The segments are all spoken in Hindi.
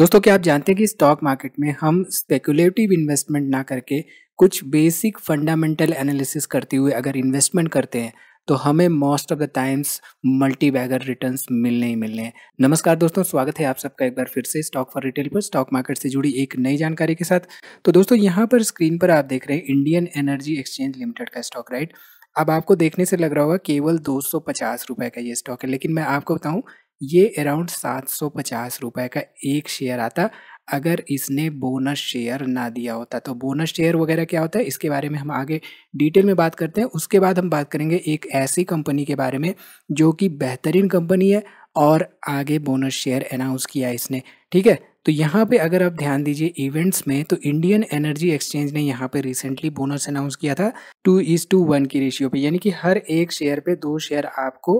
दोस्तों क्या आप जानते हैं कि स्टॉक मार्केट में हम स्पेकुलेटिव इन्वेस्टमेंट ना करके कुछ बेसिक फंडामेंटल एनालिसिस करते हुए अगर इन्वेस्टमेंट करते हैं तो हमें most of the times multibagger return मिलने ही मिलने हैं नमस्कार दोस्तों स्वागत है आप सबका एक बार फिर से स्टॉक फॉर रिटेल पर स्टॉक मार्केट से जुड़ी एक नई जानकारी के साथ तो दोस्तों यहाँ पर स्क्रीन पर आप देख रहे हैं इंडियन एनर्जी एक्सचेंज लिमिटेड का स्टॉक राइट अब आपको देखने से लग रहा होगा केवल दो सौ पचास रुपए का ये स्टॉक है लेकिन मैं आपको बताऊँ ये अराउंड सात सौ पचास रुपये का एक शेयर आता अगर इसने बोनस शेयर ना दिया होता तो बोनस शेयर वगैरह क्या होता है इसके बारे में हम आगे डिटेल में बात करते हैं उसके बाद हम बात करेंगे एक ऐसी कंपनी के बारे में जो कि बेहतरीन कंपनी है और आगे बोनस शेयर अनाउंस किया इसने ठीक है तो यहाँ पे अगर आप ध्यान दीजिए इवेंट्स में तो इंडियन एनर्जी एक्सचेंज ने यहाँ पे रिसेंटली बोनस अनाउंस किया था टू इज टू वन की रेशियो पे यानी कि हर एक शेयर पे दो शेयर आपको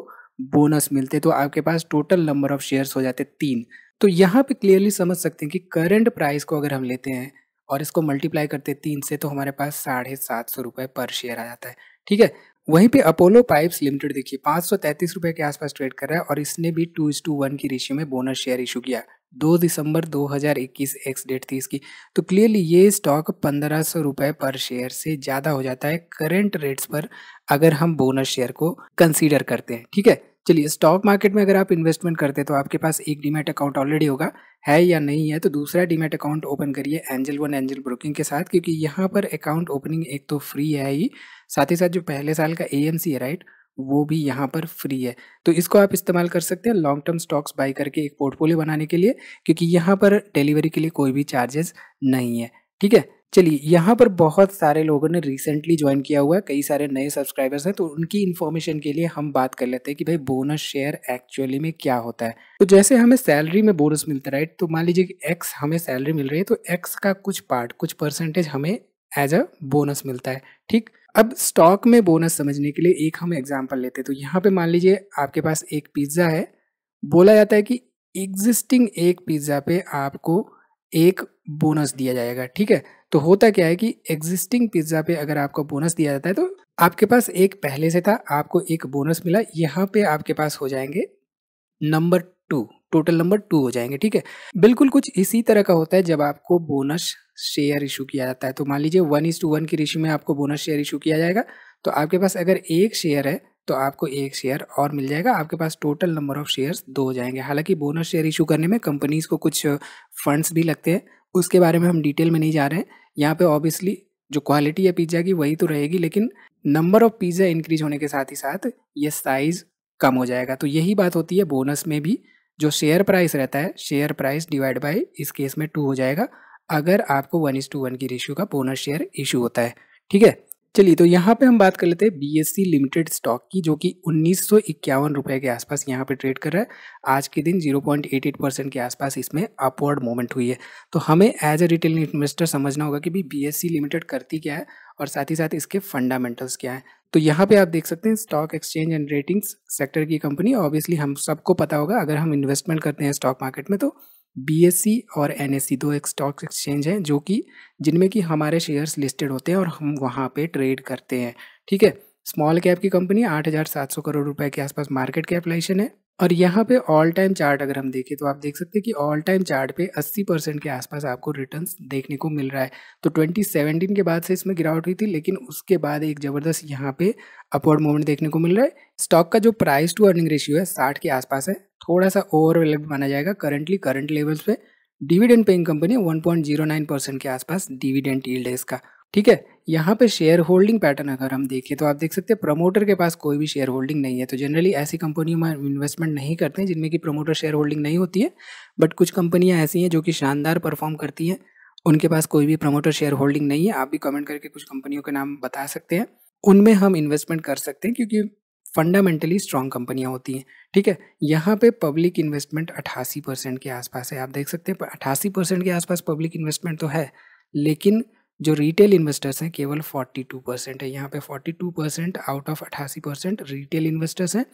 बोनस मिलते तो आपके पास टोटल नंबर ऑफ शेयर्स हो जाते तीन तो यहाँ पे क्लियरली समझ सकते हैं कि करंट प्राइस को अगर हम लेते हैं और इसको मल्टीप्लाई करते हैं तीन से तो हमारे पास साढ़े सात सौ रुपये पर शेयर आ जाता है ठीक है वहीं पे अपोलो पाइप्स लिमिटेड देखिए पाँच सौ तैंतीस रुपये के आसपास ट्रेड कर रहा है और इसने भी टू इस टू वन की रेशियो में बोनस शेयर इशू किया दो दिसंबर 2021 एक्स डेट थी इसकी तो क्लियरली ये स्टॉक पंद्रह सौ रुपये पर शेयर से ज़्यादा हो जाता है करेंट रेट्स पर अगर हम बोनस शेयर को कंसीडर करते हैं ठीक है चलिए स्टॉक मार्केट में अगर आप इन्वेस्टमेंट करते हैं तो आपके पास एक डीमेट अकाउंट ऑलरेडी होगा है या नहीं है तो दूसरा डीमेट अकाउंट ओपन करिए एंजल वन एंजल ब्रोकिंग के साथ क्योंकि यहाँ पर अकाउंट ओपनिंग एक तो फ्री है ही साथ ही साथ जो पहले साल का ए है राइट वो भी यहाँ पर फ्री है तो इसको आप इस्तेमाल कर सकते हैं लॉन्ग टर्म स्टॉक्स बाई करके एक पोर्टफोलियो बनाने के लिए क्योंकि यहाँ पर डिलीवरी के लिए कोई भी चार्जेस नहीं है ठीक है चलिए यहाँ पर बहुत सारे लोगों ने रिसेंटली ज्वाइन किया हुआ है कई सारे नए सब्सक्राइबर्स हैं तो उनकी इन्फॉर्मेशन के लिए हम बात कर लेते हैं कि भाई बोनस शेयर एक्चुअली में क्या होता है तो जैसे हमें सैलरी में बोनस मिलता है राइट तो मान लीजिए कि एक्स हमें सैलरी मिल रही है तो एक्स का कुछ पार्ट कुछ परसेंटेज हमें एज अ बोनस मिलता है ठीक अब स्टॉक में बोनस समझने के लिए एक हम एग्जाम्पल लेते हैं तो यहाँ पर मान लीजिए आपके पास एक पिज्ज़ा है बोला जाता है कि एग्जिस्टिंग एक पिज्ज़ा पे आपको एक बोनस दिया जाएगा ठीक है तो होता क्या है कि एग्जिस्टिंग पिज्ज़ा पे अगर आपको बोनस दिया जाता है तो आपके पास एक पहले से था आपको एक बोनस मिला यहाँ पे आपके पास हो जाएंगे number two total number two हो जाएंगे ठीक है बिल्कुल कुछ इसी तरह का होता है जब आपको बोनस शेयर इशू किया जाता है तो मान लीजिए वन इज टू वन की रिश्यू में आपको बोनस शेयर इशू किया जाएगा तो आपके पास अगर एक शेयर है तो आपको एक शेयर और मिल जाएगा आपके पास टोटल नंबर ऑफ शेयर्स दो हो जाएंगे हालांकि बोनस शेयर इशू करने में कंपनीज को कुछ फंड्स भी लगते हैं उसके बारे में हम डिटेल में नहीं जा रहे हैं यहाँ पे ऑब्वियसली जो क्वालिटी है पिज्ज़ा की वही तो रहेगी लेकिन नंबर ऑफ पिज़्ज़ा इंक्रीज होने के साथ ही साथ ये साइज़ कम हो जाएगा तो यही बात होती है बोनस में भी जो शेयर प्राइस रहता है शेयर प्राइस डिवाइड बाई इस केस में टू हो जाएगा अगर आपको वन इज टू वन की रेशियो का बोनस शेयर इशू होता है ठीक है चलिए तो यहाँ पे हम बात कर लेते हैं बीएससी लिमिटेड स्टॉक की जो कि उन्नीस सौ रुपए के आसपास यहाँ पे ट्रेड कर रहा है आज के दिन 0.88 परसेंट के आसपास इसमें अपवर्ड मूवमेंट हुई है तो हमें एज ए रिटेल इन्वेस्टर समझना होगा कि भी बीएससी लिमिटेड करती क्या है और साथ ही साथ इसके फंडामेंटल्स क्या है तो यहाँ पे आप देख सकते हैं stock exchange and ratings sector की कंपनी ऑब्वियसली हम सबको पता होगा अगर हम इन्वेस्टमेंट करते हैं स्टॉक मार्केट में तो बी और एन दो एक स्टॉक एक्सचेंज हैं जो कि जिनमें कि हमारे शेयर्स लिस्टेड होते हैं और हम वहाँ पे ट्रेड करते हैं ठीक है स्मॉल कैप की कंपनी 8,700 करोड़ रुपए के आसपास मार्केट कैपिटलाइजेशन है और यहाँ पे ऑल टाइम चार्ट अगर हम देखें तो आप देख सकते हैं कि ऑल टाइम चार्ट पे 80 परसेंट के आसपास आपको रिटर्न्स देखने को मिल रहा है तो 2017 के बाद से इसमें गिरावट हुई थी लेकिन उसके बाद एक ज़बरदस्त यहाँ पे अपवर्ड मूवमेंट देखने को मिल रहा है स्टॉक का जो प्राइस टू अर्निंग रेशियो है साठ के आसपास है थोड़ा सा ओवरवेल्ड माना जाएगा करंटली करंट लेवल्स पे dividend paying company one percent के आसपास डिविडेंट ईल्ड है इसका ठीक है यहाँ पे शेयर होल्डिंग पैटर्न अगर हम देखें तो आप देख सकते हैं प्रमोटर के पास कोई भी शेयर होल्डिंग नहीं है तो जनरली ऐसी कंपनियों में इन्वेस्टमेंट नहीं करते हैं जिनमें कि प्रमोटर शेयर होल्डिंग नहीं होती है बट कुछ कंपनियाँ ऐसी हैं जो कि शानदार परफॉर्म करती हैं उनके पास कोई भी प्रमोटर शेयर होल्डिंग नहीं है आप भी कमेंट करके कुछ कंपनियों के नाम बता सकते हैं उनमें हम इन्वेस्टमेंट कर सकते हैं क्योंकि फंडामेंटली स्ट्रॉन्ग कंपनियां होती हैं ठीक है यहाँ पे पब्लिक इन्वेस्टमेंट अट्ठासी परसेंट के आसपास है आप देख सकते हैं अट्ठासी परसेंट के आसपास पब्लिक इन्वेस्टमेंट तो है लेकिन जो रिटेल इन्वेस्टर्स हैं केवल 42 परसेंट है यहाँ पे 42 percent out of 88 percent retail investors हैं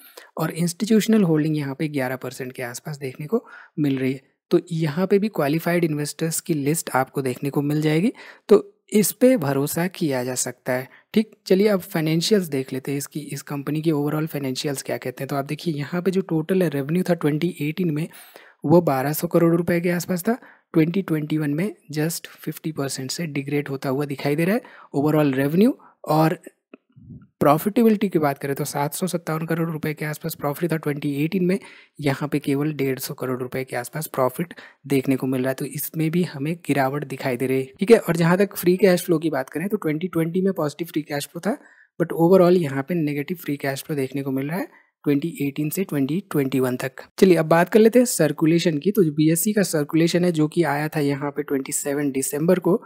और इंस्टीट्यूशनल होल्डिंग यहाँ पे 11 परसेंट के आसपास देखने को मिल रही है तो यहाँ पे भी क्वालिफाइड इन्वेस्टर्स की लिस्ट आपको देखने को मिल जाएगी तो इस पर भरोसा किया जा सकता है ठीक चलिए अब फाइनेंशियल्स देख लेते हैं इसकी इस कंपनी की ओवरऑल फाइनेंशियल्स क्या कहते हैं तो आप देखिए यहाँ पर जो टोटल रेवेन्यू था ट्वेंटी में वो 1200 करोड़ रुपए के आसपास था 2021 में जस्ट 50 परसेंट से डिग्रेड होता हुआ दिखाई दे रहा है ओवरऑल रेवेन्यू और प्रॉफिटेबिलिटी की बात करें तो सात सौ सत्तावन करोड़ रुपए के आसपास प्रॉफिट था 2018 में यहाँ पे केवल डेढ़ सौ करोड़ रुपए के आसपास प्रॉफिट देखने को मिल रहा है तो इसमें भी हमें गिरावट दिखाई दे रही है ठीक है और जहाँ तक फ्री कैश फ्लो की बात करें तो 2020 में पॉजिटिव फ्री कैश फ्लो था बट ओवरऑल यहाँ पे नेगेटिव फ्री कैश फ्लो देखने को मिल रहा है 2018 से 2021 तक चलिए अब बात कर लेते हैं सर्कुलेशन की तो बी का सर्कुलेशन है जो कि आया था यहाँ पे 27 दिसंबर को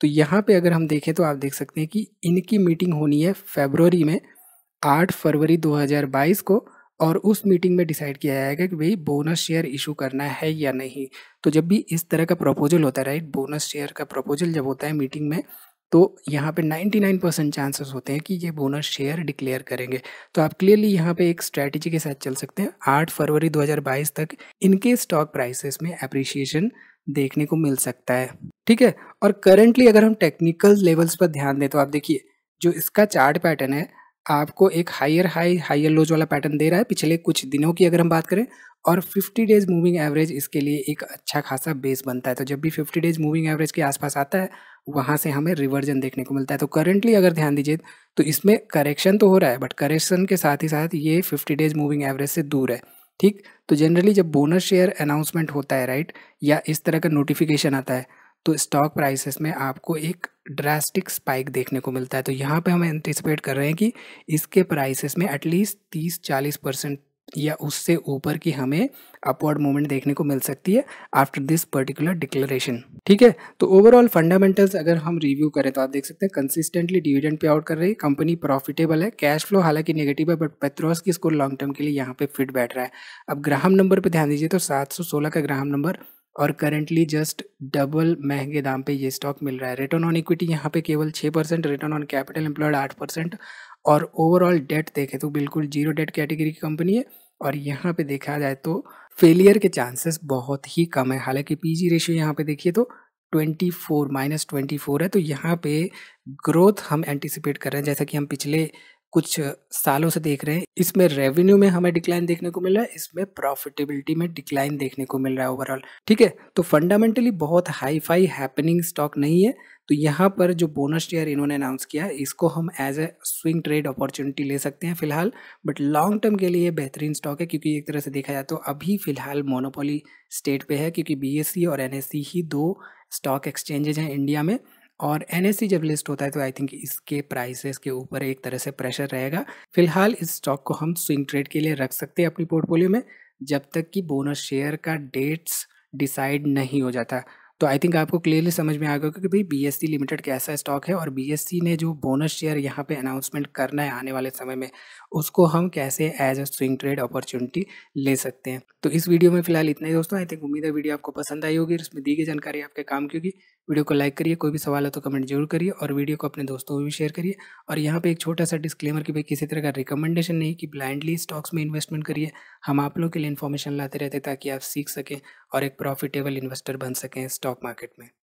तो यहाँ पे अगर हम देखें तो आप देख सकते हैं कि इनकी मीटिंग होनी है फेबररी में 8 फरवरी 2022 को और उस मीटिंग में डिसाइड किया जाएगा कि भाई बोनस शेयर इशू करना है या नहीं तो जब भी इस तरह का प्रपोजल होता है राइट बोनस शेयर का प्रपोजल जब होता है मीटिंग में तो यहाँ पे 99 परसेंट चांसेस होते हैं कि ये बोनस शेयर डिक्लेयर करेंगे तो आप क्लियरली यहाँ पे एक स्ट्रैटेजी के साथ चल सकते हैं 8 फरवरी 2022 तक इनके स्टॉक प्राइसेस में अप्रिशिएशन देखने को मिल सकता है ठीक है और करंटली अगर हम टेक्निकल लेवल्स पर ध्यान दें तो आप देखिए जो इसका चार्ट पैटर्न है आपको एक हायर हाई हायर लोज वाला पैटर्न दे रहा है पिछले कुछ दिनों की अगर हम बात करें और 50 डेज मूविंग एवरेज इसके लिए एक अच्छा खासा बेस बनता है तो जब भी 50 डेज मूविंग एवरेज के आसपास आता है वहाँ से हमें रिवर्जन देखने को मिलता है तो करेंटली अगर ध्यान दीजिए तो इसमें करेक्शन तो हो रहा है बट करेक्शन के साथ ही साथ ये फिफ्टी डेज मूविंग एवरेज से दूर है ठीक तो जनरली जब बोनस शेयर अनाउंसमेंट होता है राइट या इस तरह का नोटिफिकेशन आता है तो स्टॉक प्राइसेस में आपको एक ड्रास्टिक स्पाइक देखने को मिलता है तो यहाँ पे हम एंटिसिपेट कर रहे हैं कि इसके प्राइसेस में एटलीस्ट तीस चालीस परसेंट या उससे ऊपर की हमें अपवर्ड मूवमेंट देखने को मिल सकती है आफ्टर दिस पर्टिकुलर डिक्लेरेशन ठीक है तो ओवरऑल फंडामेंटल्स अगर हम रिव्यू करें तो आप देख सकते हैं कंसिस्टेंटली डिविडेंड पे आउट कर रही है कंपनी प्रॉफिटेबल है कैश फ्लो हालांकि नेगेटिव है बट पेट्रोस की स्कोर लॉन्ग टर्म के लिए यहाँ पे फिट बैठ रहा है अब ग्राहम नंबर पर ध्यान दीजिए तो सात का ग्राहम नंबर और करेंटली जस्ट डबल महंगे दाम पे ये स्टॉक मिल रहा है रिटर्न ऑन इक्विटी यहाँ पे केवल छः percent return on capital employed आठ परसेंट और ओवरऑल डेट देखें तो बिल्कुल जीरो डेट कैटेगरी की कंपनी है और यहाँ पे देखा जाए तो फेलियर के चांसेस बहुत ही कम है हालांकि पीजी रेशियो यहाँ पे देखिए तो 24 माइनस ट्वेंटी है तो यहाँ पे ग्रोथ हम एंटिसिपेट कर रहे हैं जैसा कि हम पिछले कुछ सालों से देख रहे हैं इसमें रेवेन्यू में हमें डिक्लाइन देखने को मिल रहा है इसमें प्रॉफिटेबिलिटी में डिक्लाइन देखने को मिल रहा है ओवरऑल ठीक है तो फंडामेंटली बहुत हाई फाई हैपनिंग स्टॉक नहीं है तो यहाँ पर जो बोनस शेयर इन्होंने अनाउंस किया है इसको हम as a swing trade opportunity ले सकते हैं फिलहाल बट लॉन्ग टर्म के लिए बेहतरीन स्टॉक है क्योंकि एक तरह से देखा जाए तो अभी फिलहाल मोनोपोली स्टेट पे है क्योंकि बी e और एनएससी e ही दो स्टॉक एक्सचेंजेज हैं इंडिया में और एन जब लिस्ट होता है तो आई थिंक इसके प्राइसेस के ऊपर एक तरह से प्रेशर रहेगा फिलहाल इस स्टॉक को हम स्विंग ट्रेड के लिए रख सकते हैं अपनी पोर्टफोलियो में जब तक कि बोनस शेयर का डेट्स डिसाइड नहीं हो जाता तो आई थिंक आपको क्लियरली समझ में आ गया क्योंकि भाई बी एस सी लिमिटेड कैसा स्टॉक है और बी एस सी ने जो बोनस शेयर यहाँ पे अनाउंसमेंट करना है आने वाले समय में उसको हम कैसे as a swing trade opportunity ले सकते हैं तो इस वीडियो में फिलहाल इतना ही दोस्तों आई थिंक उम्मीद है वीडियो आपको पसंद आई होगी इसमें दी गई जानकारी आपके काम की होगी वीडियो को लाइक करिए कोई भी सवाल है तो कमेंट जरूर करिए और वीडियो को अपने दोस्तों को भी शेयर करिए और यहाँ पे एक छोटा सा डिस्क्लेमर कि भाई किसी तरह का रिकमेंडेशन नहीं कि ब्लाइंडली स्टॉक्स में इन्वेस्टमेंट करिए हम आप लोगों के लिए इन्फॉर्मेशन लाते रहते ताकि आप सीख सकें और एक प्रॉफिटेबल इन्वेस्टर बन सकें स्टॉक मार्केट में